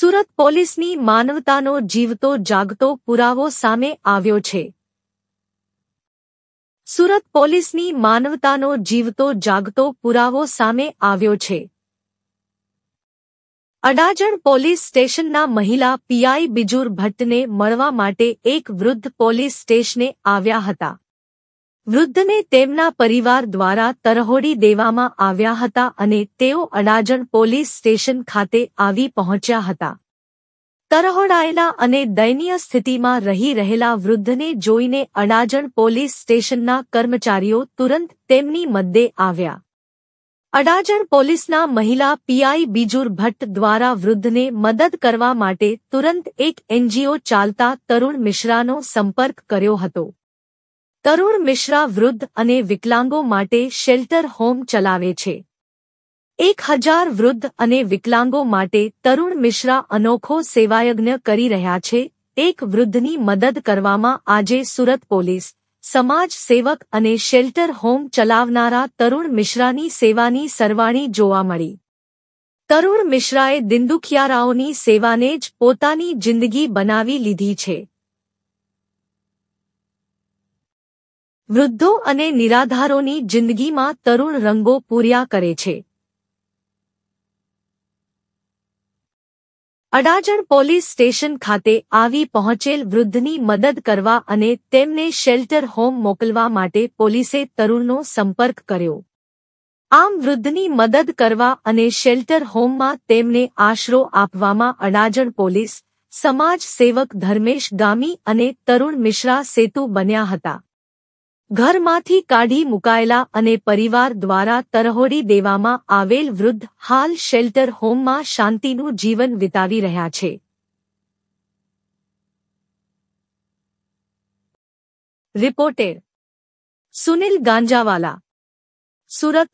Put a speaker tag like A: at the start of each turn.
A: સુરત પોલીસની માનવતાનો જીવતો જાગતો પુરાવો સામે આવ્યો છે સુરત પોલીસની માનવતાનો જીવતો જાગતો પુરાવો સામે આવ્યો છે અડાજણ પોલીસ સ્ટેશનના મહિલા પીઆઈ બિજુર ભટ્ટને મળવા માટે એક વૃદ્ધ પોલીસ સ્ટેશને આવ્યા હતા વૃદ્ધને તેમના પરિવાર દ્વારા તરહોડી દેવામાં આવ્યા હતા અને તેઓ અડાજણ પોલીસ સ્ટેશન ખાતે આવી પહોંચ્યા હતા તરહોડાયેલા અને દયનીય સ્થિતિમાં રહી રહેલા વૃદ્ધને જોઈને અડાજણ પોલીસ સ્ટેશનના કર્મચારીઓ તુરંત તેમની મદદે આવ્યા અડાજણ પોલીસના મહિલા પીઆઈ બીજુર ભટ્ટ દ્વારા વૃદ્ધને મદદ કરવા માટે તુરંત એક એનજીઓ ચાલતા તરુણ મિશ્રાનો સંપર્ક કર્યો હતો તરુણ મિશ્રા વૃદ્ધ અને વિકલાંગો માટે શેલ્ટર હોમ ચલાવે છે એક હજાર વૃદ્ધ અને વિકલાંગો માટે તરુણ મિશ્રા અનોખો સેવાયજ્ઞ કરી રહ્યા છે એક વૃદ્ધની મદદ કરવામાં આજે સુરત પોલીસ સમાજ સેવક અને શેલ્ટર હોમ ચલાવનારા તરુણ મિશ્રાની સેવાની સરવાણી જોવા મળી તરુણ મિશ્રાએ દિંદુખિયારાઓની સેવાને જ પોતાની જિંદગી બનાવી લીધી છે વૃદ્ધો અને નિરાધારોની જિંદગીમાં તરુણ રંગો પૂર્યા કરે છે અડાજણ પોલીસ સ્ટેશન ખાતે આવી પહોંચેલ વૃદ્ધની મદદ કરવા અને તેમને શેલ્ટર હોમ મોકલવા માટે પોલીસે તરુણનો સંપર્ક કર્યો આમ વૃદ્ધની મદદ કરવા અને શેલ્ટર હોમમાં તેમને આશરો આપવામાં અડાજણ પોલીસ સમાજ સેવક ધર્મેશ ગામી અને તરુણ મિશ્રા સેતુ બન્યા હતા ઘરમાંથી કાઢી મુકાયેલા અને પરિવાર દ્વારા તરહોડી દેવામાં આવેલ વૃદ્ધ હાલ શેલ્ટર હોમમાં શાંતિનું જીવન વિતાવી રહ્યા છે રિપોર્ટેર સુનિલ ગાંજાવાલા સુરત